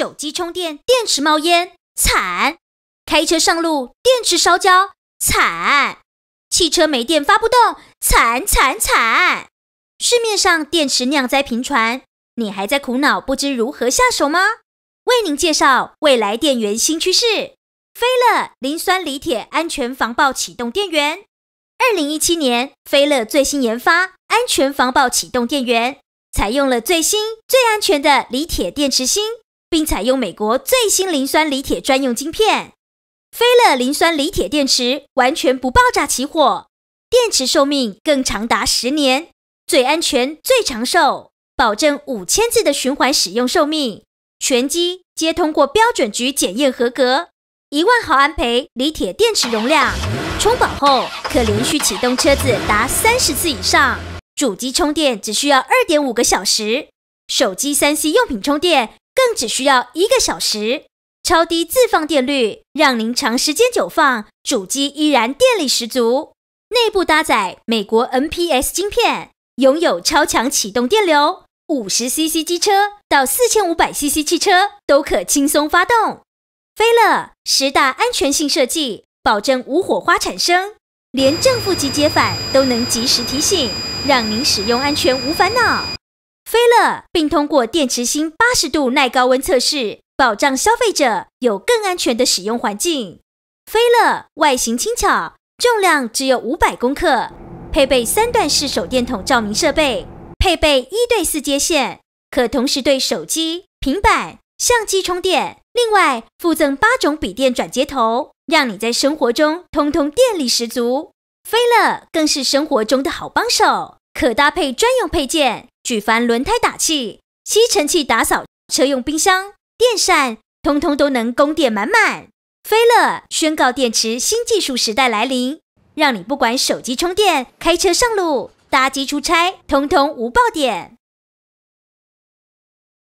手机充电电池冒烟，惨！开车上路电池烧焦，惨！汽车没电发不动，惨惨惨！市面上电池酿灾频传，你还在苦恼不知如何下手吗？为您介绍未来电源新趋势——飞乐磷酸锂铁安全防爆启动电源。二零一七年，飞乐最新研发安全防爆启动电源，采用了最新最安全的锂铁电池芯。并采用美国最新磷酸锂铁专用晶片，飞乐磷酸锂铁电池完全不爆炸起火，电池寿命更长达十年，最安全最长寿，保证五千次的循环使用寿命。全机皆通过标准局检验合格，一万毫安培锂铁电池容量，充饱后可连续启动车子达三十次以上。主机充电只需要二点五个小时，手机三 C 用品充电。更只需要一个小时，超低自放电率，让您长时间久放，主机依然电力十足。内部搭载美国 NPS 芯片，拥有超强启动电流，五十 CC 机车到四千五百 CC 汽车都可轻松发动。飞乐十大安全性设计，保证无火花产生，连正负极接反都能及时提醒，让您使用安全无烦恼。飞乐并通过电池芯八十度耐高温测试，保障消费者有更安全的使用环境。飞乐外形轻巧，重量只有五百克，配备三段式手电筒照明设备，配备一对四接线，可同时对手机、平板、相机充电。另外附赠八种笔电转接头，让你在生活中通通电力十足。飞乐更是生活中的好帮手。可搭配专用配件，举凡轮胎打气、吸尘器打扫、车用冰箱、电扇，通通都能供电满满。飞乐宣告电池新技术时代来临，让你不管手机充电、开车上路、搭机出差，通通无爆点。